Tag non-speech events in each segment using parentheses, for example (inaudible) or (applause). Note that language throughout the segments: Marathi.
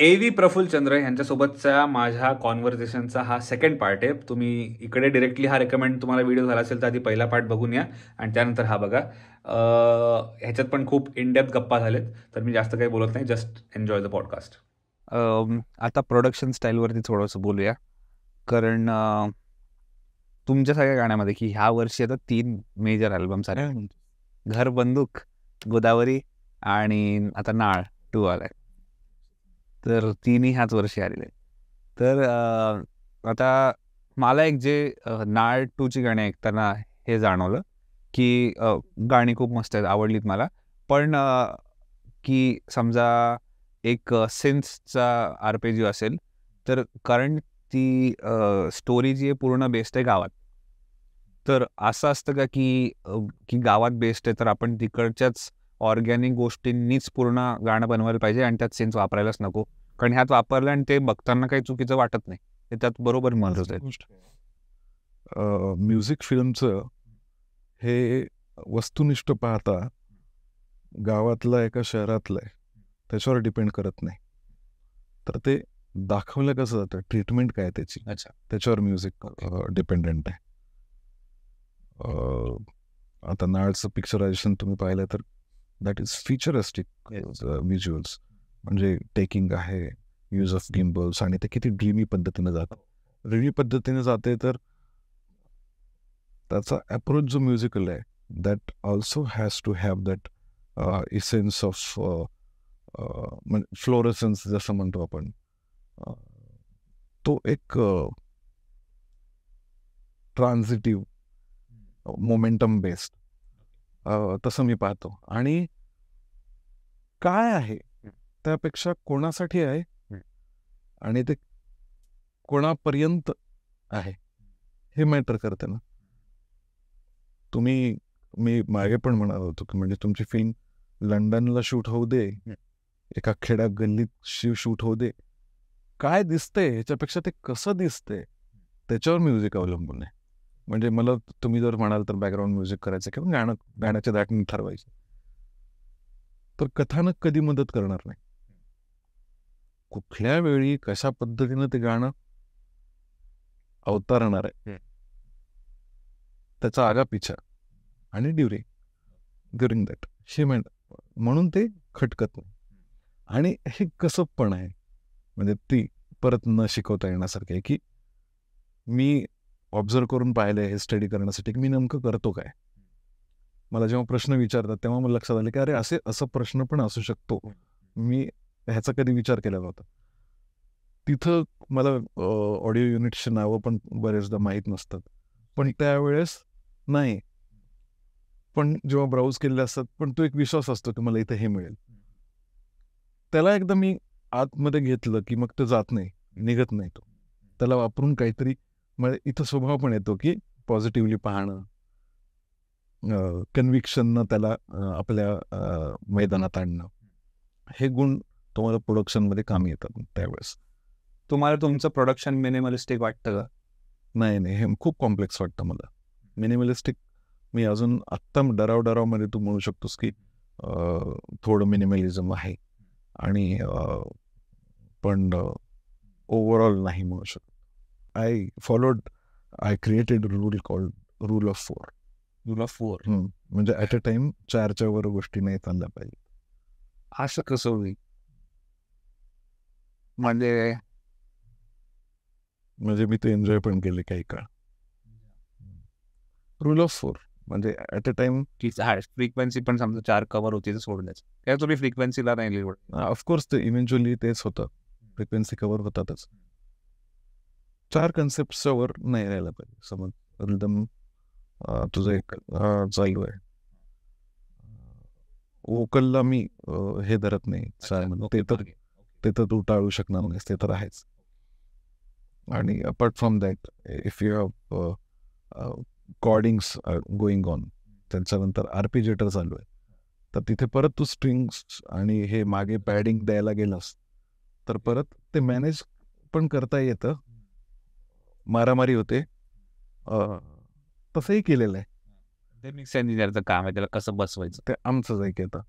ए व्ही चंद्र यांच्यासोबतचा माझ्या कॉन्व्हर्सेशनचा हा सेकंड पार्ट आहे तुम्ही इकडे डिरेक्टली हा रेकमेंड तुम्हाला व्हिडिओ झाला असेल तर आधी पहिला पार्ट बघून या आणि त्यानंतर हा बघा ह्याच्यात पण खूप इनडेप्थ गप्पा झालेत तर मी जास्त काही बोलत नाही जस्ट एन्जॉय द पॉडकास्ट आता प्रोडक्शन स्टाईलवरती थोडंसं बोलूया कारण तुमच्या सगळ्या गाण्यामध्ये की ह्या वर्षी आता तीन मेजर अल्बम्स आले घर बंदूक गोदावरी आणि आता नाळ टू आलाय तर तिन्ही ह्याच वर्षी आलेले तर आता मला एक जे नाळ टूची गाणी ऐकताना हे जाणवलं की गाणी खूप मस्त आहेत आवडलीत मला पण की समजा एक सिन्सचा जी असेल तर कारण ती स्टोरी जी आहे पूर्ण बेस्ट आहे गावात तर असं असतं का की की गावात बेस्ट आहे तर आपण तिकडच्याच ऑर्गॅनिक गोष्टींनीच पूर्ण गाणं बनवायला पाहिजे आणि त्यात सेन्स वापरायलाच नको कारण ह्यात वापरलं आणि ते बघताना काही चुकीचं वाटत नाही ते त्यात बरोबर होत म्युझिक फिल्मचं हे वस्तुनिष्ठ पाहता गावातलं आहे का शहरातलं आहे त्याच्यावर डिपेंड करत नाही तर ते दाखवलं कसं जातं ट्रीटमेंट काय त्याची अच्छा त्याच्यावर म्युझिक डिपेंडेंट आहे आता नाळचं पिक्चरायझेशन तुम्ही पाहिलं तर दॅट इज फ्युचरिस्टिक विज्युअल्स म्हणजे टेकिंग आहे यूज ऑफ गिम्बल्स आणि ते किती ड्रीमी पद्धतीने जातं ड्रीमी पद्धतीने जाते तर त्याचा अप्रोच जो म्युझिकल आहे that also has to have that essence of म्हणजे जसं म्हणतो आपण तो एक ट्रान्झिटिव्ह मोमेंटम बेस्ड तसं मी पाहतो आणि काय आहे त्यापेक्षा कोणासाठी आहे आणि ते कोणापर्यंत आहे हे मॅटर करते ना तुम्ही मी मागे पण म्हणाल होतो की म्हणजे तुमची फिल्म लंडनला शूट होऊ दे एका खेड्या गल्लीत शिव शूट होऊ दे काय दिसते ह्याच्यापेक्षा ते कसं दिसते त्याच्यावर म्युझिक अवलंबून आहे म्हणजे मला तुम्ही जर म्हणाल तर बॅकग्राऊंड म्युझिक करायचं किंवा गाणं गाण्याच्या दाटणी ठरवायचं तर कथानक कधी मदत करणार नाही कुठल्या वेळी कशा पद्धतीनं ते गाणं अवतारणार आहे त्याचा आगा पिछा आणि ड्युरिंग ड्युरिंग दॅट शिमेंट म्हणून ते खटकत नाही आणि हे कसं पण आहे म्हणजे ती परत न शिकवता येण्यासारखं आहे की मी ऑब्झर्व करून पाहिले हे स्टडी करण्यासाठी मी नेमकं करतो काय मला जेव्हा प्रश्न विचारतात तेव्हा मला लक्षात आलं की अरे असे असं प्रश्न पण असू शकतो मी ह्याचा कधी विचार केला नव्हता तिथं मला ऑडिओ युनिटची नावं पण बरेचदा माहीत नसतात पण त्यावेळेस नाही पण जेव्हा ब्राऊज केलेले असतात पण तो एक विश्वास असतो की मला इथं हे मिळेल त्याला एकदा मी आतमध्ये घेतलं की मग तो जात नाही निघत नाही तो त्याला वापरून काहीतरी मग इथं स्वभाव पण येतो की पॉझिटिव्हली पाहणं कन्व्हिक्शननं त्याला आपल्या मैदानात आणणं हे गुण तुम्हाला प्रोडक्शनमध्ये काम येतात त्यावेळेस तुम्हाला तुमचं प्रोडक्शन मिनिमलिस्टिक वाटतं का नाही नाही हे खूप कॉम्प्लेक्स वाटतं मला मिनिमलिस्टिक मी अजून आत्ता डराव डरावमध्ये तू म्हणू शकतोस की थोडं मिनिमलिझम आहे आणि पण ओव्हरऑल नाही म्हणू शकतो I followed, I created a rule called rule of four. Rule of four. म्हणजे एट अ टाइम चार चार गोष्टी नाही चालल्या पाहिजे असं कसं होईल म्हणजे म्हणजे मी ते एन्जॉय पण केले काही काळ रूल ऑफ फोर म्हणजे एट अ टाइम फ्रिक्वेन्सी पण समजा चार कव्हर होती सोडण्याचं काय तुम्ही फ्रिक्वेन्सीला नाही ऑफकोर्स ते इव्हेंच्युअली तेच होतं फ्रिक्वेन्सी कव्हर होतातच चार कन्सेप्टच्या नाही राहायला पाहिजे समज एकदम तुझं एक चालू आहे वोकलला मी हे धरत नाही म्हणजे ते तर ते तर तू टाळू शकणार नाहीस ते तर आहेच आणि apart from that if you have chordings going on त्यांच्यानंतर जेटर चालू आहे तर तिथे परत तू स्ट्रिंग्स आणि हे मागे पॅडिंग द्यायला गेलास तर परत ते मॅनेज पण करता येतं मारामारी होते तसंही केलेलं आहे ते मिक्स इंजिनियरचं काम आहे त्याला कसं बसवायचं ते आमचंच आहे की आता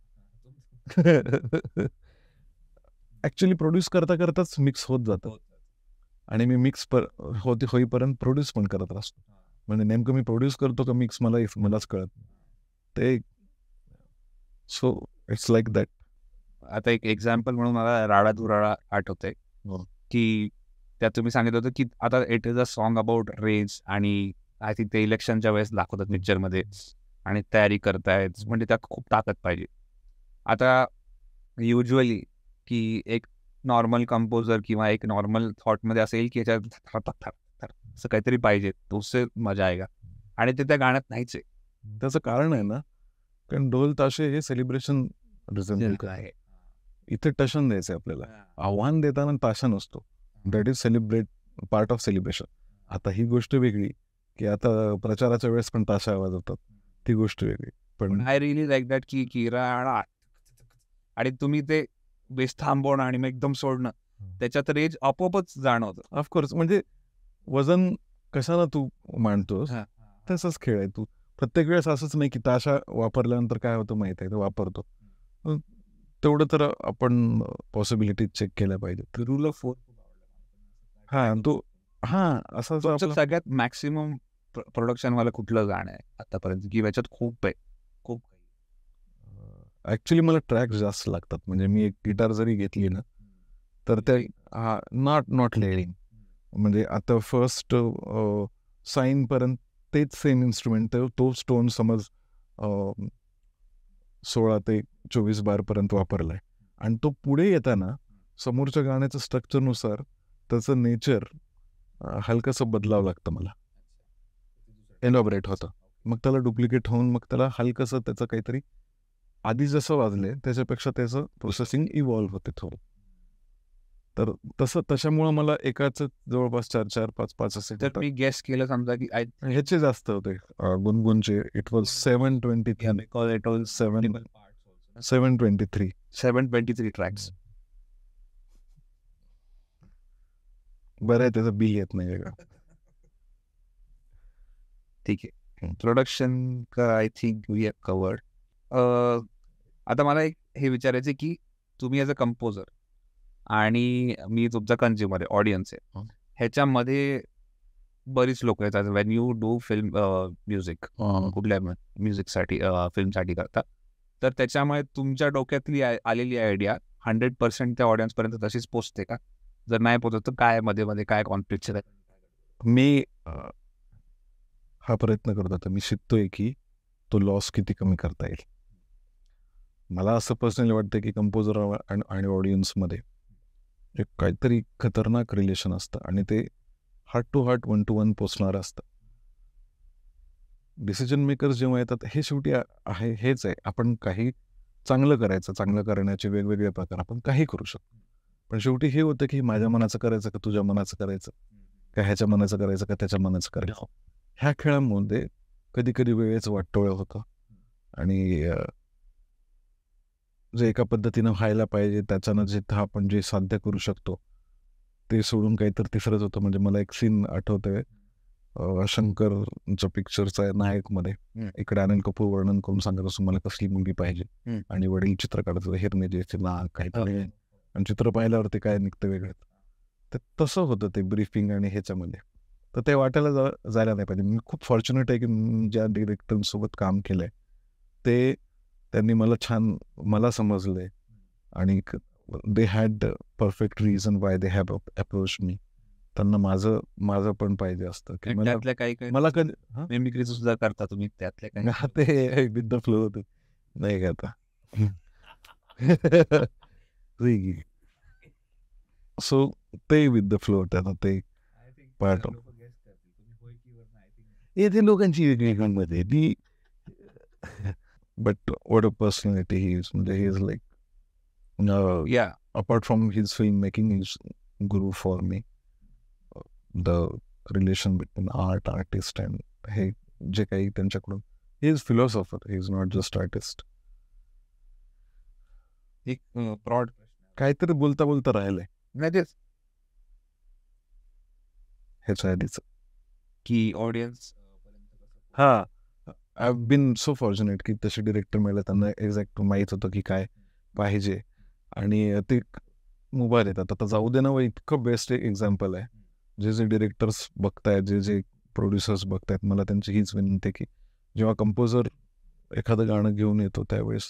प्रोड्यूस (laughs) करता करताच मिक्स होत जातं आणि मी मिक्स पर होती होईपर्यंत प्रोड्यूस पण करत असतो म्हणजे नेमकं मी प्रोड्यूस करतो का मिक्स मला मलाच कळत ते सो इट्स लाईक दॅट आता एक एक्झाम्पल म्हणून मला राडा दुराळा आठवते हो. की त्यात तुम्ही सांगितलं होतं की आता it is a song about range आणि आय थिंक ते इलेक्शनच्या वेळेस दाखवतात पिक्चरमध्ये आणि तयारी करतायत म्हणजे त्यात खूप ताकद पाहिजे आता युजली की एक नॉर्मल कंपोजर किंवा एक नॉर्मल थॉटमध्ये असेल की याच्यात थर थर असं काहीतरी पाहिजे तोसे मजा आहे का आणि ते त्या गाण्यात नाहीच आहे त्याचं कारण आहे ना कारण ढोल ताशे हे सेलिब्रेशन आहे इथे टशन द्यायचं आपल्याला आव्हान देताना ताशा नसतो that is celebrate part of celebration आता ही गोष्ट वेगळी की आता प्रचाराच्या वेळेस पण ताशा आवाज होतात ती गोष्ट वेगळी पण आय रिली लाईक दॅट की किराणा आणि तुम्ही ते बेस थांबवणं आणि मग एकदम सोडणं त्याच्यात रेज आपोआपच जाणवत ऑफकोर्स म्हणजे वजन कशाला तू मांडतोस तसंच खेळ आहे तू प्रत्येक वेळेस असंच नाही की ताशा वापरल्यानंतर काय होतं माहित आहे तो वापरतो तेवढं तर आपण पॉसिबिलिटी चेक केल्या पाहिजे रूल ऑफ फोर हा तो हा असं सगळ्यात मॅक्सिमम प्रोडक्शन वाला कुठलं गाणं आहे आतापर्यंत की याच्यात खूप आहे खूप ऍक्च्युली मला ट्रॅक्स जास्त लागतात म्हणजे मी एक गिटार जरी घेतली ना तर ते हा नॉट नॉट लेडिंग म्हणजे आता फर्स्ट साईन पर्यंत तेच सेम इन्स्ट्रुमेंट तर तो स्टोन समज सोळा ते चोवीस बारपर्यंत वापरलाय आणि तो पुढे येताना समोरच्या गाण्याच्या स्ट्रक्चरनुसार त्याचं नेचर हलकंसं बदलावं लागतं मला एलॉबरेट होतं मग त्याला डुप्लिकेट होऊन मग त्याला हलकंसं त्याचं काहीतरी आधी जसं वाजले त्याच्यापेक्षा त्याचं प्रोसेसिंग इव्हॉल्व होते थोडं तर तसं तशामुळं मला एकाच जवळपास चार चार पाच पाच असेल तर मी गॅस केलं समजा की ह्याचे जास्त होते गुनगुनचे it was seven twenty three seven seven twenty three seven twenty three tracks बरं आहे त्याचं बिल येत नाही वेगळं ठीक आहे introduction I think we have covered आता मला एक हे विचारायचं की तुम्ही ॲज अ कंपोजर आणि मी तुमचा कन्झ्युमर आहे ऑडियन्स आहे ह्याच्यामध्ये बरीच लोक आहेत when you do film music कुठल्या म्युझिकसाठी फिल्मसाठी करता तर त्याच्यामुळे तुमच्या डोक्यातली आलेली आयडिया हंड्रेड पर्सेंट त्या ऑडियन्सपर्यंत तशीच पोचते का जर नाही पोहोचत तर काय मध्ये मध्ये काय कॉन्फ्लिक्ट मी हा प्रयत्न करत होता मी शिकतोय की तो लॉस किती कमी करता येईल मला असं पर्सनली वाटतं की कंपोजर आणि ऑडियन्समध्ये एक काहीतरी खतरनाक रिलेशन असतं आणि ते heart to heart one to one पोचणारं असतं डिसिजन मेकर्स जेव्हा येतात हे शेवटी आहे हेच आहे आपण काही चांगलं करायचं चांगलं करण्याचे वेगवेगळे प्रकार आपण काही करू शकतो पण शेवटी हे होतं की माझ्या मनाचं करायचं का तुझ्या मनाचं करायचं का ह्याच्या मनाचं करायचं का त्याच्या मनाचं करायचं ह्या खेळांमध्ये कधी कधी वेळेच वाटतोळ होतं आणि जे एका पद्धतीनं व्हायला पाहिजे त्याच्यानं जे आपण जे साध्य करू शकतो ते सोडून काहीतरी तिसरंच होतं म्हणजे मला एक सीन आठवतोय शंकरचं पिक्चरचा मध्ये इकडे आनंद कपूर वर्णन करून सांगत असून मला कसली मुलगी पाहिजे आणि वडील चित्रकाराचं हिरणे जे नाक काहीतरी आणि चित्र पाहिल्यावरती काय निघतं वेगळं तर तसं होतं ते ब्रीफिंग आणि ह्याच्यामध्ये तर ते वाटायला जायला नाही पाहिजे मी खूप फॉर्च्युनेट आहे की ज्या डिरेक्टरसोबत काम केलं ते त्यांनी मला छान मला समजले आणि they had perfect reason why they have approach मी त्यांना माझं माझं पण पाहिजे असतं मला काही मला कधी मेमिक्रीचं सुद्धा करता तुम्ही त्यातल्या काही ते विथ द फ्लो होते नाही करता (laughs) So they with the flow that they part of. Yeah, they look and see with it. But what a personality he is. He is like, no. Yeah. Apart from his filmmaking, he's guru for me. The relation between art, artist, and hey, Jekai Tenchakudu. He is philosopher. He is not just artist. He uh, broad. काहीतरी बोलता बोलता राहिलंय नाही तेच ह्याच्या की ऑडियन्स हा आय बीन सो फॉर्च्युनेट की तसे डिरेक्टर मिळाले त्यांना एक्झॅक्ट माहीत होतं की काय पाहिजे आणि ते मोबाईल येतात आता जाऊ दे ना इतकं बेस्ट एक एक्झाम्पल आहे जे जे डिरेक्टर्स बघतायत जे जे प्रोड्युसर्स बघतायत मला त्यांची हीच विनंती की जेव्हा कंपोजर एखादं गाणं घेऊन येतो त्यावेळेस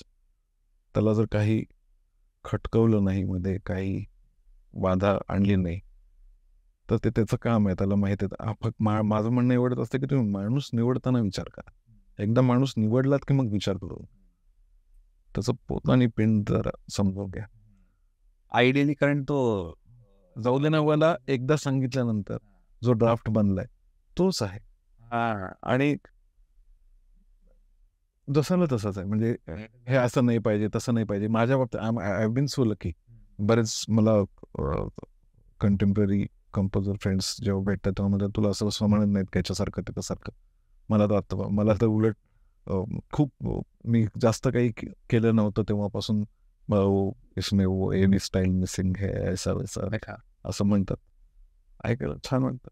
त्याला जर काही खटकवलं नाही मध्ये काही बाधा आणली नाही तर ते त्याचं काम आहे त्याला माहिती आहे फक्त मा माझं म्हणणं एवढंच असतं की तुम्ही माणूस निवडताना विचार करा एकदा माणूस निवडलात की मग विचार करू त्याचं पोतानी पिंड जरा समजवून घ्या आयडियली कारण तो जाऊ नावाला एकदा सांगितल्यानंतर जो ड्राफ्ट बनलाय तोच आहे आणि जसं तसंच आहे म्हणजे हे असं नाही पाहिजे तसं नाही पाहिजे माझ्या बाबतीत I I been so lucky बरेच मला कंटेम्पररी कंपोजर फ्रेंड्स जेव्हा भेटतात तेव्हा म्हणतात तुला असं असं म्हणत नाहीत त्याच्यासारखं त्याच्यासारखं मला तर आत्ता मला तर उलट खूप मी जास्त काही केलं नव्हतं तेव्हापासून इसमे वो एनी स्टाईल मिसिंग हे ऐसा वैसा असं म्हणतात ऐकायला छान वाटतं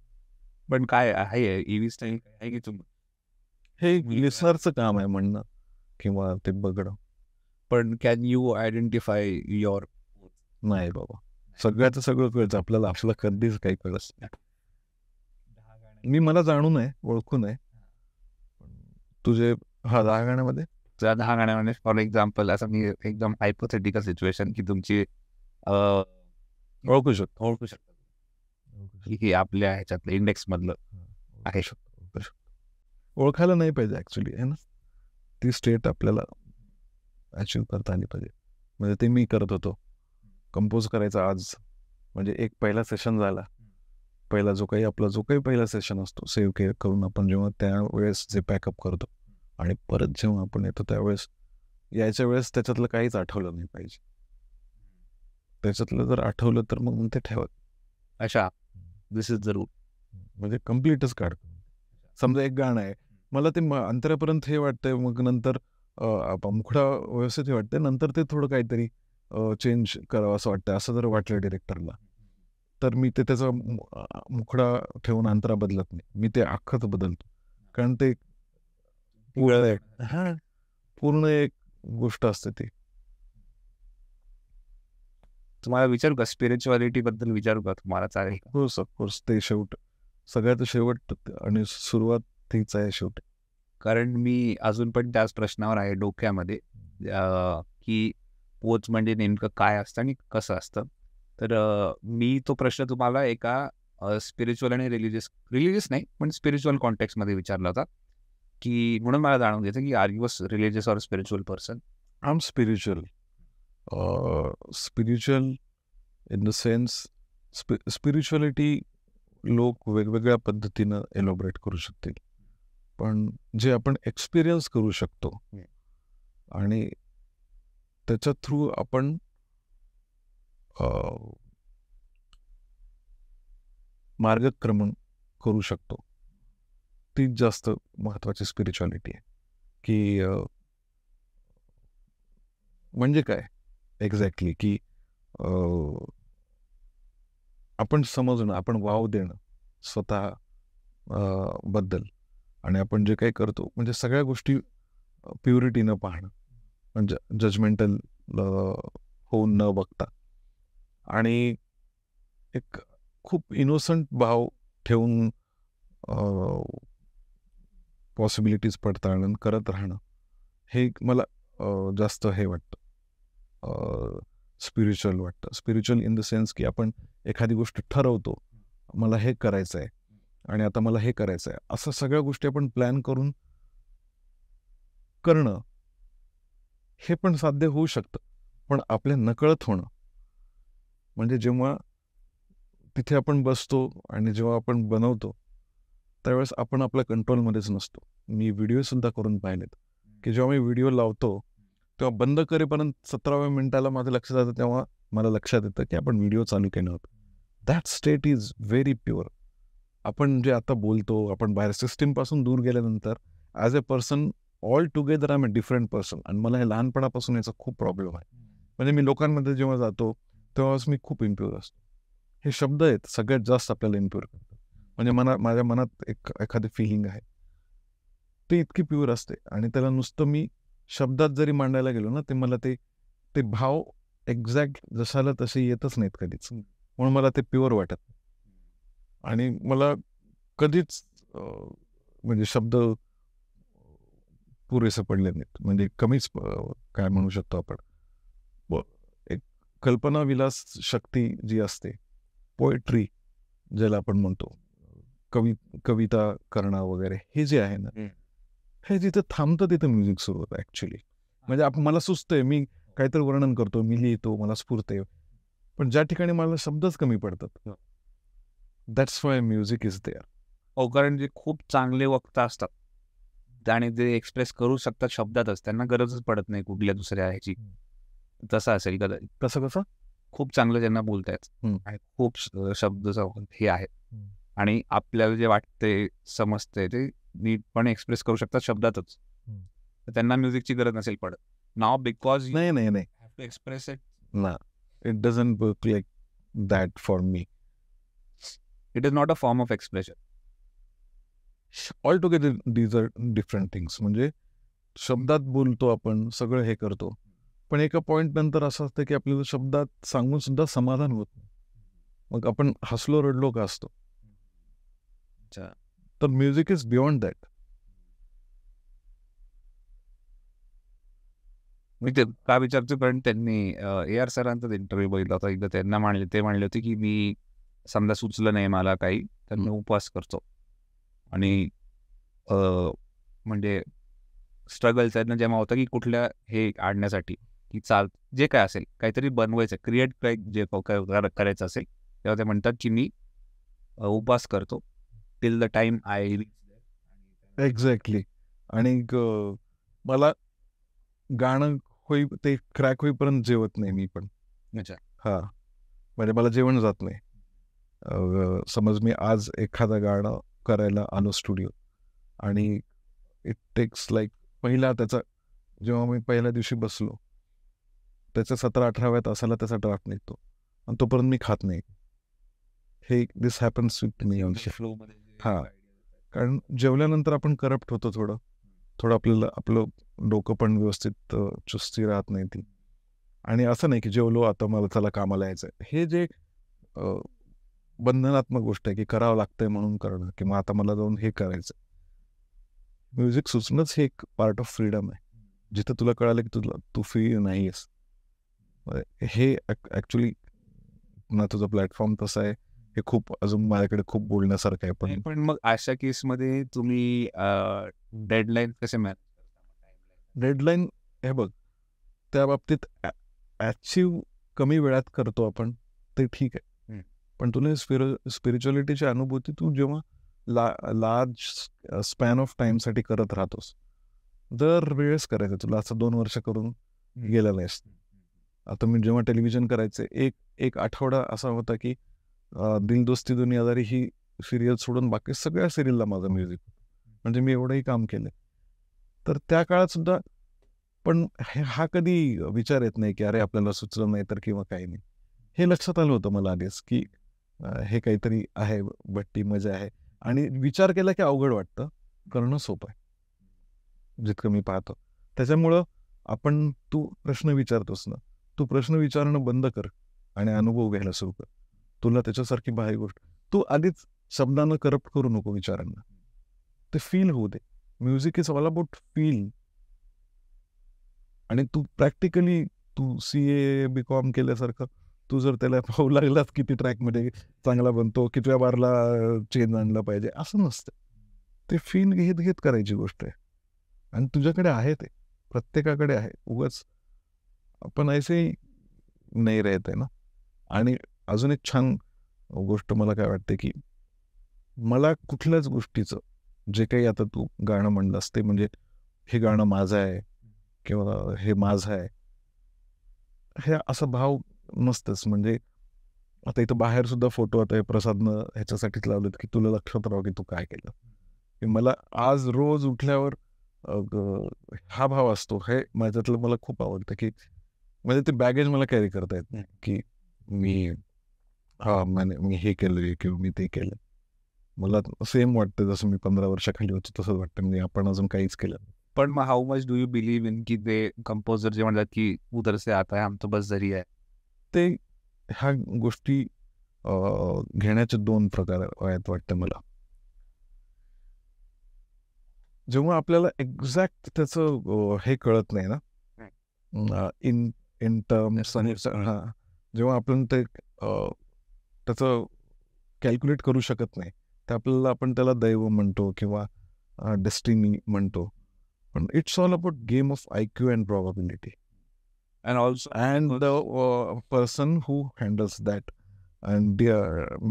पण काय आहे इवी स्टाईल आहे की तुम्ही हे विसरच काम आहे म्हणणं किंवा ते बघणं पण कॅन यू आयडेंटिफाय युअर नाही बाबा सगळ्याच सगळं कळत आपल्याला आपल्याला कधीच काही कळत नाही मी मला जाणून आहे ओळखून आहे तुझे हा दहा गाण्यामध्ये त्या दहा गाण्यामध्ये फॉर एक्झाम्पल असं मी एकदम हायपोथेटिकल सिच्युएशन की तुमची ओळखू शकतो ओळखू शकतो की आपल्या ह्याच्यातलं इंडेक्स मधलं आहे शकतो ओळखायला नाही पाहिजे ॲक्च्युली आहे ना ती स्टेट आपल्याला अचीव करता आली पाहिजे म्हणजे ते मी करत होतो कंपोज करायचं आज म्हणजे एक पहिला सेशन झाला पहिला जो काही आपला जो काही पहिला सेशन असतो सेव्ह केअर करून आपण जेव्हा त्यावेळेस जे पॅकअप करतो आणि परत जेव्हा आपण येतो त्यावेळेस यायच्या वेळेस त्याच्यातलं काहीच आठवलं नाही पाहिजे त्याच्यातलं जर आठवलं तर मग ते ठेवत अशा दिस इज जरूर म्हणजे कम्प्लीटच काढतो समजा एक गाणं आहे मला ते अंतरापर्यंत हे वाटतंय मग नंतर मुखडा व्यवस्थित हे वाटतंय नंतर ते थोडं काहीतरी चेंज करावं असं वाटतंय असं जर वाटलं डिरेक्टरला तर मी ते त्याचा मुखडा ठेवून अंतरा बदलत नाही मी ते आखत बदलतो कारण ते पूर्ण एक गोष्ट असते ती तुम्हाला विचारू का स्पिरिच्युअलिटी बद्दल विचारू का तुम्हाला चालेल हो, हो ते शेवट सगळ्यात शेवट आणि सुरुवात तीच आहे शेवट कारण मी अजून पण त्याच प्रश्नावर आहे डोक्यामध्ये की पोच म्हणजे नेमकं काय असतं आणि कसं असतं तर मी तो प्रश्न तुम्हाला एका स्पिरिच्युअल आणि रिलिजियस रिलिजियस नाही पण स्पिरिच्युअल मध्ये विचारला होता की म्हणून मला जाणून घ्यायचं की are you as religious or spiritual person I am spiritual spiritual in the sense spirituality लोक वेगवेगळ्या पद्धतीनं एलोबरेट करू शकतील पण जे आपण एक्सपिरियन्स करू शकतो आणि त्याच्या थ्रू आपण मार्गक्रमण करू शकतो ती जास्त महत्वाची स्पिरिच्युअलिटी आहे की म्हणजे काय एक्झॅक्टली की आपण समजणं आपण वाव देणं स्वतः बद्दल आणि आपण जे काही करतो म्हणजे सगळ्या गोष्टी प्युरिटीनं पाहणं म्हणजे जजमेंटल होऊन न बघता आणि एक खूप इनोसंट भाव ठेवून पॉसिबिलिटीज पडताळण करत राहणं हे मला जास्त हे वाटतं स्पिरिच्युअल वाटतं स्पिरिच्युअल इन द सेन्स की आपण एखादी गोष्ट ठरवतो मला हे करायचं आहे आणि आता मला हे करायचं आहे असं सगळ्या गोष्टी आपण प्लॅन करून करणं हे पण साध्य होऊ शकतं पण आपल्या नकळत होणं म्हणजे जेव्हा तिथे आपण बसतो आणि जेव्हा आपण बनवतो त्यावेळेस आपण आपल्या कंट्रोलमध्येच नसतो मी व्हिडिओसुद्धा करून पाहिलेत की जेव्हा मी व्हिडिओ लावतो तेव्हा बंद करेपर्यंत सतराव्या मिनिटाला माझं लक्ष जातं तेव्हा मला लक्षात येतं की आपण व्हिडिओ चालू केलं होतं that state is very pure आपण जे आता बोलतो आपण बाहेर सिस्टीमपासून दूर गेल्यानंतर as a person altogether I am a different person आणि मला हे लहानपणापासून याचा खूप प्रॉब्लेम आहे म्हणजे मी लोकांमध्ये जेव्हा जातो तेव्हाच मी खूप इम्प्युअर असतो हे शब्द आहेत सगळ्यात जास्त आपल्याला इम्प्युअर करतो म्हणजे मना माझ्या मनात एक एखादी फिलिंग आहे ती इतकी प्युअर असते आणि त्याला नुसतं मी शब्दात जरी मांडायला गेलो ना ते मला ते ते भाव एक्झॅक्ट जसाला तसे येतच नाहीत कधीच म्हणून मला ते प्युअर वाटत आणि मला कधीच म्हणजे शब्द पुरेसे पडले नाहीत म्हणजे कमीच काय म्हणू शकतो आपण एक कल्पना विलास शक्ती जी असते पोएट्री ज्याला आपण म्हणतो कवी कविता करणं वगैरे हे जे आहे ना हे जिथं थांबतं तिथं म्युझिक सुरू होतं म्हणजे आप मला सुचतंय मी काहीतरी वर्णन करतो मी लिहितो मला स्फूर्त पण ज्या ठिकाणी मला शब्दच कमी पडतात that's why music is there हो कारण जे खूप चांगले वक्ता असतात आणि जे एक्सप्रेस करू शकतात शब्दातच त्यांना गरजच पडत नाही कुठल्या दुसऱ्या ह्याची तसं असेल कदाचित कसं कसं खूप चांगलं ज्यांना बोलतायत खूप शब्द हे आहे आणि आपल्याला जे वाटते समजते ते नीटपणे एक्सप्रेस करू शकतात शब्दातच तर त्यांना म्युझिकची गरज नसेल पडत नाव बिकॉज नाही नाही नाही एक्सप्रेस इट ना it doesn't work like that for me it is not a form of expression altogether these are different things म्हणजे शब्दात बोलतो आपण सगळं हे करतो पण एका पॉईंट नंतर असं असतं की आपल्याला शब्दात सांगून सुद्धा समाधान होत नाही मग आपण हसलो रडलो का असतो तर म्युझिक इज बियॉन्ड दॅट मी ते का विचारतो कारण त्यांनी ए आर सरांचा इंटरव्ह्यू बघितला होता एकदा त्यांना मांडले ते मांडले होते की मी समजा सुचलं नाही मला काही तर मी उपवास करतो आणि म्हणजे स्ट्रगल त्यांना जेव्हा होतं की कुठल्या हे आणण्यासाठी की चाल जे काय असेल काहीतरी बनवायचं क्रिएट काय जे करायचं असेल तेव्हा ते म्हणतात की मी उपवास करतो till the time I exactly आणि मला गाणं होई ते क्रॅक होईपर्यंत जेवत नाही मी पण हा म्हणजे मला जेवण जात नाही समज मी आज एखादं गाणं करायला आलो स्टुडिओ आणि इट टेक्स लाईक पहिला त्याचा जेव्हा मी पहिल्या दिवशी बसलो त्याचा सतरा अठराव्या तासाला त्याचा ड्राफ्ट निघतो आणि तोपर्यंत मी खात नाही हे this happens with me flow मध्ये हा कारण जेवल्यानंतर आपण करप्ट होतो थोडं थोडं आपल्याला आपलं डोकं पण व्यवस्थित चुस्ती राहत नाही ती आणि असं नाही की जेवलो आता मला त्याला कामाला यायचं हे जे बंधनात्मक गोष्ट आहे की करावं लागतंय म्हणून करणं किंवा आता मला जाऊन हे करायचं म्युझिक सुचणंच हे एक पार्ट ऑफ फ्रीडम आहे जिथं तुला कळालं की तुला तू फ्री नाही आहेस हे ॲक्च्युली ना तुझा प्लॅटफॉर्म तसा आहे हे खूप अजून माझ्याकडे खूप बोलण्यासारखं आहे पण पण मग अशा केसमध्ये तुम्ही डेडलाईन कसे मॅन डेडलाईन हे बघ त्या बाबतीत अचीव कमी वेळात करतो आपण ते ठीक आहे पण तुला स्पिर स्पिरिच्युअलिटीची अनुभूती तू जेव्हा लार्ज स्पॅन ऑफ साठी करत राहतोस दर वेळेस करायचं तुला असं दोन वर्ष करून गेलेलं नाहीस आता मी जेव्हा टेलिव्हिजन करायचं एक एक आठवडा असा होता की दिलदोस्ती दुनियादारी ही सिरियल सोडून बाकी सगळ्या सिरियलला माझं म्युझिक म्हणजे मी एवढंही काम केलं तर त्या काळात सुद्धा पण हा कधी विचार येत नाही की अरे आपल्याला सुचलं नाही तर किंवा काही नाही हे लक्षात आलं होतं मला आधीच की हे काहीतरी आहे भट्टी मजा आहे आणि विचार केला की अवघड वाटतं करणं सोपं आहे जितकं मी पाहतो त्याच्यामुळं आपण तू प्रश्न विचारतोस ना तू प्रश्न विचारणं बंद कर आणि अनुभव घ्यायला सुरू कर तुला त्याच्यासारखी बाहेर गोष्ट तू आधीच शब्दांना करप्ट करू नको विचारांना ते फील होऊ दे music is all about feel आणि तू प्रॅक्टिकली तू सी ए बी कॉम केल्यासारखं तू जर त्याला (laughs) पाहू लागलास किती ट्रॅकमध्ये चांगला बनतो कितव्या बारला चेंज आणला पाहिजे असं नसतं ते फील घेत घेत करायची गोष्ट आहे आणि तुझ्याकडे आहे ते प्रत्येकाकडे आहे उगाच आपण ऐसे नाही राहत आहे ना आणि अजून एक छान गोष्ट मला काय वाटते की मला कुठल्याच गोष्टीचं जे काही आता तू गाणं म्हणलंस ते म्हणजे हे गाणं माझं आहे किंवा हे माझं आहे हे असं भाव नसतंच म्हणजे आता इथं बाहेर सुद्धा फोटो आता हे प्रसादनं ह्याच्यासाठीच लावलेत की तुला लक्षात राहा की तू काय केलं मला आज रोज उठल्यावर हा भाव असतो हे माझ्यातलं मला खूप आवडतं की म्हणजे ते बॅगेज मला कॅरी करता येत की मी हा मी हे केलं किंवा मी ते केलं मला सेम वाटतं जसं मी पंधरा खाली होतो तसंच वाटतं म्हणजे आपण अजून काहीच केलं पण मग how much do you believe in की ते कंपोजर जे म्हणतात की उधर से आता है आमचं बस जरी आहे ते ह्या गोष्टी घेण्याचे दोन प्रकार आहेत वाटतं मला जेव्हा आपल्याला एक्झॅक्ट त्याचं हे कळत नाही ना इन इन टर्म्स जेव्हा आपण ते त्याचं कॅल्क्युलेट करू शकत नाही ते आपल्याला आपण त्याला दैव म्हणतो किंवा डेस्टिनी म्हणतो पण it's all about game of I Q and probability and also and the person who handles that and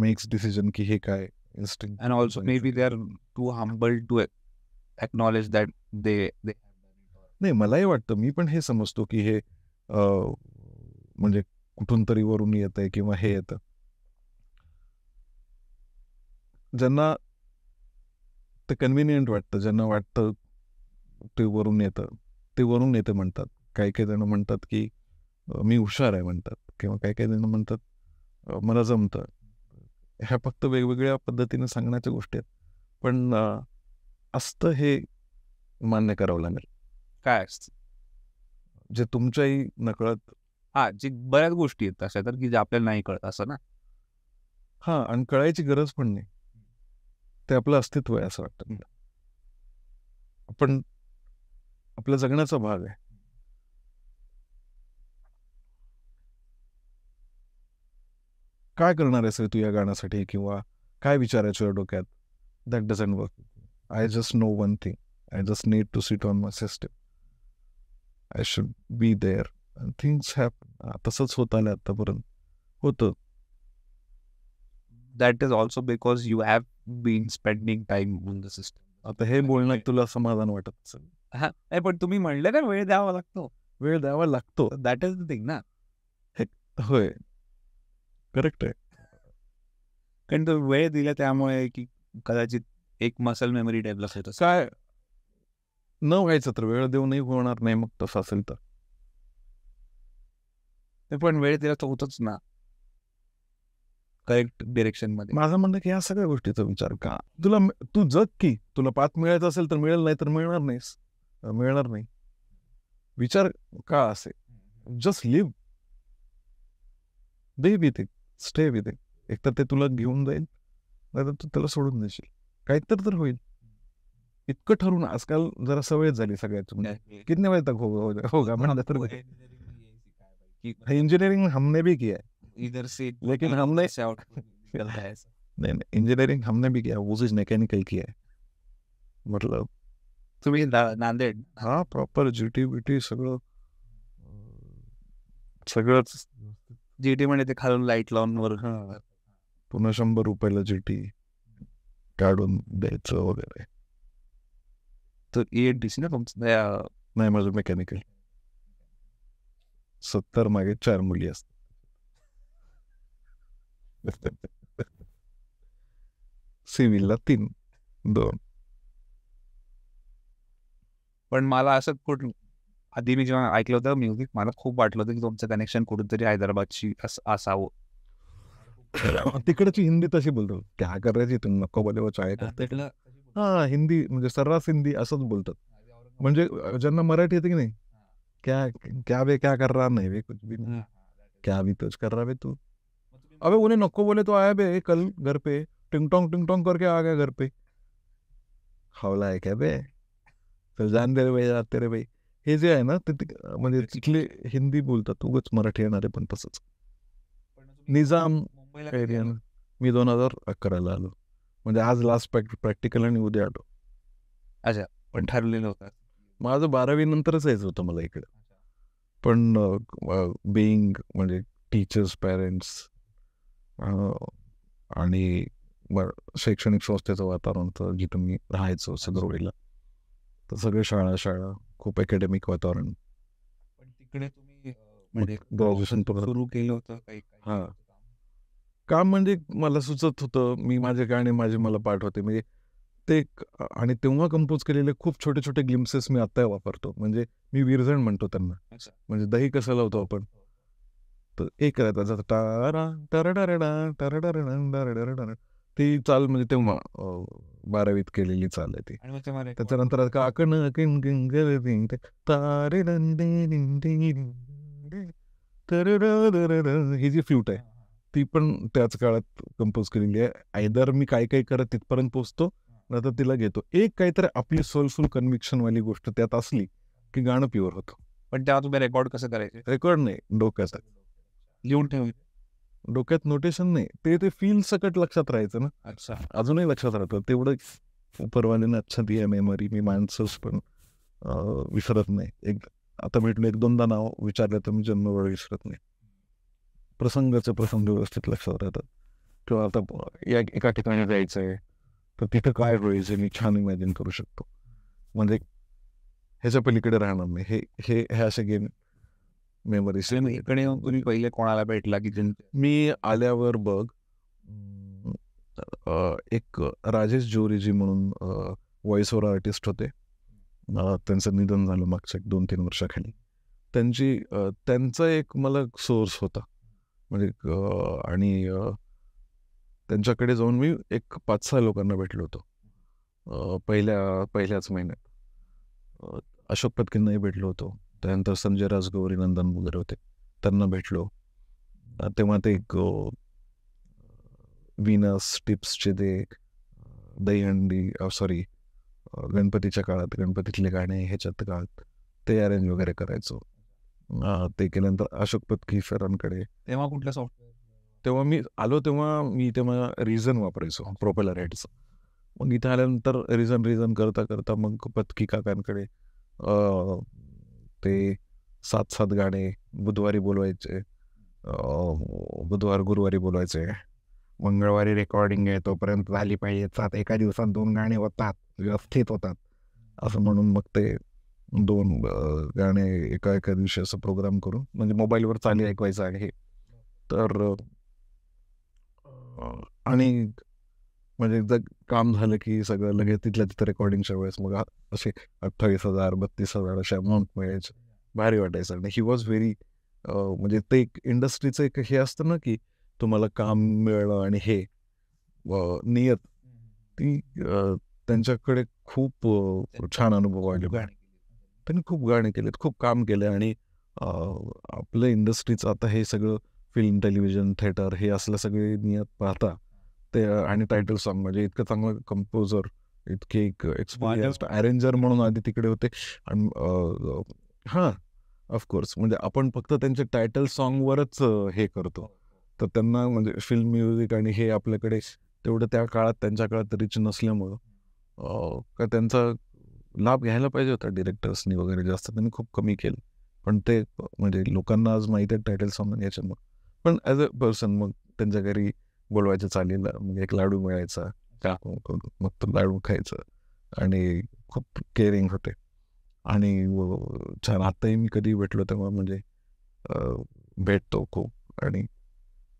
makes decision की हे काय instinct and also maybe they are too humble to acknowledge that they नाही मलाही वाटतं मी पण हे समजतो की हे म्हणजे कुठून तरी वरून येत आहे किंवा हे येतं ज्यांना ते कन्व्हिनियंट वाटतं ज्यांना वाटतं ते वरून येतं ते वरून येतं म्हणतात काही काही जण म्हणतात की मी हुशार आहे म्हणतात किंवा काही काही जण म्हणतात मला जमतं ह्या फक्त वेगवेगळ्या पद्धतीने सांगण्याच्या गोष्टी आहेत पण असतं हे मान्य करावं लागेल काय असत जे तुमच्याही नकळत हा जे बऱ्याच गोष्टी आहेत अशा तर की जे आपल्याला नाही कळत असं ना हा आणि कळायची गरज पण नाही ते आपलं अस्तित्व आहे असं वाटतं आपण आपल्या जगण्याचा भाग आहे काय करणार आहे तू या गाण्यासाठी किंवा काय विचारायचो या डोक्यात that doesn't work I just know one thing I just need to sit on my system I should be there things happen तसंच होत आलं आतापर्यंत होतं that is also because you have been spending time on the system. आता हे बोलण्यात तुला समाधान वाटत असेल हा पण तुम्ही म्हणलं ना वेळ द्यावा लागतो वेळ द्यावा लागतो दॅट इज द थिंग ना होय करेक्ट आहे कारण तो वेळ दिला त्यामुळे की कदाचित एक मसल मेमरी डेव्हलप होत काय न व्हायचं तर वेळ देऊ नाही होणार नाही मग तसं असेल तर पण वेळ दिला तर होतच ना करेक्ट डिरेक्शन मध्ये माझं म्हणणं की या सगळ्या गोष्टीचा विचार का तुला तू जग की तुला पाच मिळायचं असेल तर मिळेल नाही तर मिळणार नाही मिळणार नाही विचार का असे just live they with stay with एक तर ते तुला घेऊन जाईल नाहीतर तू त्याला सोडून देशील काहीतर तर होईल इतकं ठरून आजकाल जरा सवय झाली सगळ्याच किती वेळ तक होगा हो, हो, हो, तर इंजिनिअरिंग हमने भी किया इधर से लेकिन हमने से आउट चलता हो (laughs) है नहीं इंजीनियरिंग हमने भी किया वो चीज मैकेनिकल किया है मतलब तुम्ही नांदेड हा प्रॉपर जीटी बीटी सगळं सगळंच जीटी म्हणजे ते खालून लाईट लावून वर पुन्हा शंभर रुपयाला जीटी काढून द्यायचं वगैरे तर एट e सी ना तुमचं नाही माझं मेकॅनिकल सत्तर मागे चार मुली असतात ला तीन दोन पण मला असं कुठ आधी मी जेव्हा ऐकलं होतं म्युझिक मला खूप वाटलं होतं की तुमचं कनेक्शन कुठेतरी हैदराबादशी असावं (coughs) तिकडची हिंदी तशी बोलतो त्या करायची तुम्ही नको बोले बोलेवच आहे हा हिंदी म्हणजे सर्रास हिंदी असंच बोलतात म्हणजे ज्यांना मराठी येते की नाही क्या क्या वे क्या कर रहा नाही वे कुछ भी क्या भी तोच कर रहा बे तू अबे उन्हें नक्को बोले तो आया बे कल घर पे टिंग टोंग टिंग टोंग करके आ गया घर पे हवला है क्या बे तर जान दे रे भाई जाते रे भाई हे जे आहे ना ते म्हणजे तिथले हिंदी बोलतात उगच मराठी येणारे पण तसंच निजाम मी दोन हजार अकरा ला आलो म्हणजे आज लास्ट प्रॅक्टिकल आणि उद्या आलो अच्छा पण ठरलेलं होतं माझं बारावी नंतरच यायचं होतं मला इकडे पण बिईंग म्हणजे टीचर्स पेरेंट्स आणि शैक्षणिक संस्थेचं वातावरण होतं जिथं मी राहायचो सदरवेला तर सगळे शाळा शाळा खूप अकॅडमिक वातावरण तिकडे म्हणजे केलं होतं काम म्हणजे मला सुचत होतं मी माझे गाणे माझे मला पाठवते होते म्हणजे ते आणि तेव्हा कंपोज केलेले खूप छोटे छोटे ग्लिम्सेस मी आत्ता वापरतो म्हणजे मी विरजण म्हणतो त्यांना म्हणजे दही कसं लावतो आपण एक एक जसं ती चाल म्हणजे तेव्हा बारावीत केलेली चाल आहे ती त्याच्यानंतर काकण किंग किंग तारे ही जी फ्यूट आहे ती पण त्याच काळात कंपोज केलेली आहे आयदर मी काय काय करत तिथपर्यंत पोचतो आता तिला घेतो एक काहीतरी आपली सोलफुल कन्व्हिक्शन वाली गोष्ट त्यात असली की गाणं प्युअर होतं पण त्याला तुम्ही रेकॉर्ड कसं करायचं रेकॉर्ड नाही डोक्याचा लिहून ठेवली डोक्यात नोटेशन नाही ते ते फील सकट लक्षात राहायचं ना अच्छा अजूनही लक्षात राहतं तेवढं परवाने अच्छा दिया मेमरी मी माणसंच पण विसरत नाही एक आता भेटलो एक दोनदा नाव विचारलं तर मी जन्मवेळ विसरत नाही प्रसंगाचे प्रसंग व्यवस्थित लक्षात राहतात किंवा आता या एका ठिकाणी जायचं आहे तर तिथं काय रोयचं मी छान इमॅजिन करू शकतो म्हणजे ह्याच्या पलीकडे राहणार नाही हे हे असे गेम मेमरीज इकडे येऊन तुम्ही पहिले कोणाला भेटला की मी आल्यावर बघ एक राजेश जोरीजी म्हणून व्हॉइस ओव्हर आर्टिस्ट होते त्यांचं निधन झालं मागच्या दोन तीन वर्षाखाली त्यांची त्यांचा एक मला सोर्स होता म्हणजे आणि त्यांच्याकडे जाऊन मी एक पाच सहा लोकांना भेटलो होतो पहिल्या पहिल्याच महिन्यात अशोक पत्कींनाही भेटलो होतो त्यानंतर संजय राजगौरी नंदन वगैरे होते त्यांना भेटलो तेव्हा ते एक विनस टिप्सचे ते दहीहंडी सॉरी गणपतीच्या काळात गणपतीतले गाणे ह्याच्यात काळात ते अरेंज वगैरे करायचो ते केल्यानंतर अशोक पथकी सरांकडे तेव्हा कुठल्या सॉफ्टवेअर तेव्हा मी आलो तेव्हा मी तेव्हा रिझन वापरायचो प्रोपेलर हेडचं मग इथे आल्यानंतर रिझन रिझन करता करता मग पथकी काकांकडे ते सात सात गाणे बुधवारी बोलवायचे बुधवार गुरुवारी बोलवायचे मंगळवारी रेकॉर्डिंग आहे तोपर्यंत झाली पाहिजे सात एका दिवसात दोन गाणे होतात व्यवस्थित होतात असं म्हणून मग ते दोन गाणे एका एका दिवशी असं प्रोग्राम करून म्हणजे मोबाईलवर चालू ऐकवायचं आहे तर आणि म्हणजे एकदा काम झालं की सगळं लगेच तिथल्या तिथं रेकॉर्डिंगच्या वेळेस मग असे अठ्ठावीस हजार बत्तीस हजार असे अमाऊंट मिळायचे भारी वाटायचं आणि ही वॉज व्हेरी म्हणजे ते एक इंडस्ट्रीचं एक हे असतं ना की तुम्हाला काम मिळणं आणि हे नियत ती त्यांच्याकडे खूप छान अनुभव आले त्यांनी खूप गाणे केलेत खूप काम केले आणि आपल्या इंडस्ट्रीचं आता हे सगळं फिल्म टेलिव्हिजन थिएटर हे असलं सगळे नियत पाहता ते आणि टायटल सॉन्ग म्हणजे इतकं चांगलं कंपोजर इतके एक एक्सपिरियन्स अरेंजर म्हणून आधी तिकडे होते आणि हां ऑफकोर्स म्हणजे आपण फक्त त्यांच्या टायटल सॉंगवरच हे करतो तर त्यांना म्हणजे फिल्म म्युझिक आणि हे आपल्याकडे तेवढं त्या काळात त्यांच्या काळात रिच नसल्यामुळं का त्यांचा लाभ घ्यायला पाहिजे होता डिरेक्टर्सनी वगैरे जास्त त्यांनी खूप कमी केलं पण ते म्हणजे लोकांना आज माहिती आहे टायटल सॉन्ग याच्यामुळे पण ॲज अ पर्सन मग त्यांच्या घरी बोलवायचं चालीला म्हणजे एक लाडू मिळायचा मग तो लाडू खायचं आणि खूप केअरिंग होते आणि छान आत्ताही मी कधी भेटलो तेव्हा म्हणजे भेटतो खूप आणि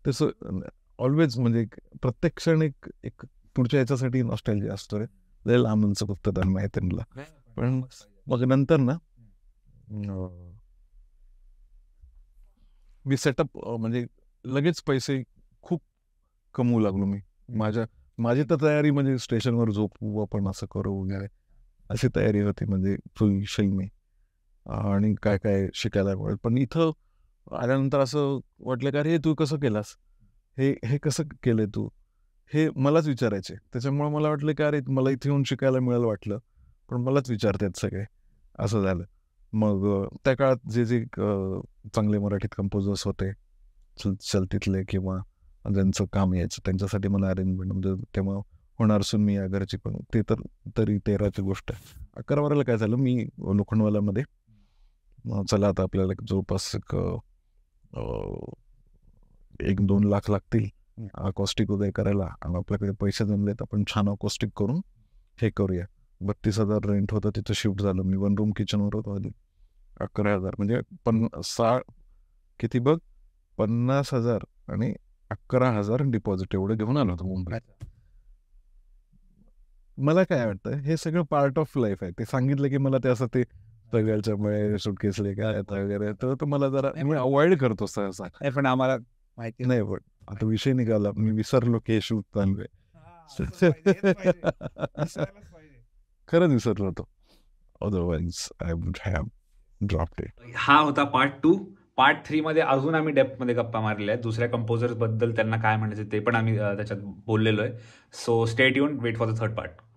तसं ऑलवेज म्हणजे प्रत्येक क्षण एक एक पुढच्या याच्यासाठी जे असतो रे लय लांबचं फक्त धर्म आहे त्यांना पण मग नंतर ना मी सेटअप म्हणजे लगेच पैसे खूप कमवू लागलो मी माझ्या माझी तर तयारी म्हणजे स्टेशनवर झोपू आपण असं करू वगैरे अशी तयारी होती म्हणजे फुल शैमी आणि काय काय शिकायला मिळेल पण इथं आल्यानंतर असं वाटलं का रे तू कसं केलास हे हे कसं केलं तू हे मलाच विचारायचे त्याच्यामुळे मला वाटलं का अरे मला इथे येऊन शिकायला मिळेल वाटलं पण मलाच विचारतात सगळे असं झालं मग त्या काळात जे जे चांगले मराठीत कंपोजर्स होते चल चलतीतले किंवा ज्यांचं काम यायचं त्यांच्यासाठी मला अरेंजमेंट म्हणजे तेव्हा होणार असून मी घरची पण ते तर तरी तेराची गोष्ट आहे अकरा वाराला काय झालं मी लोखंडवालामध्ये चला आता आपल्याला जवळपास एक एक दोन लाख लागतील अकॉस्टिक वगैरे करायला आणि आपल्याकडे पैसे जमलेत आपण छान अकॉस्टिक करून हे करूया बत्तीस हजार रेंट होता तिथं शिफ्ट झालं मी वन रूम किचनवर होतो आधी अकरा हजार म्हणजे पन्ना सा किती बघ पन्नास हजार आणि अकरा हजार डिपॉझिट एवढं घेऊन आलो होतो मुंबईत मला काय वाटतं हे सगळं पार्ट ऑफ लाईफ आहे ते सांगितलं की मला ते असं ते मुळे सुटकेसले काय आता वगैरे तर तो मला जरा मी अवॉइड करतो सहसा पण आम्हाला माहिती नाही पण आता विषय निघाला मी विसरलो की शूट चालू आहे (laughs) खरंच विसरलो होतो otherwise I would have drop it हा होता पार्ट टू पार्ट थ्रीमध्ये अजून आम्ही डेप्थमध्ये गप्पा मारलेल्या आहेत दुसऱ्या कंपोजर्सबद्दल त्यांना काय म्हणायचं ते पण आम्ही त्याच्यात बोललेलो आहे सो स्टेट यून wait for the third part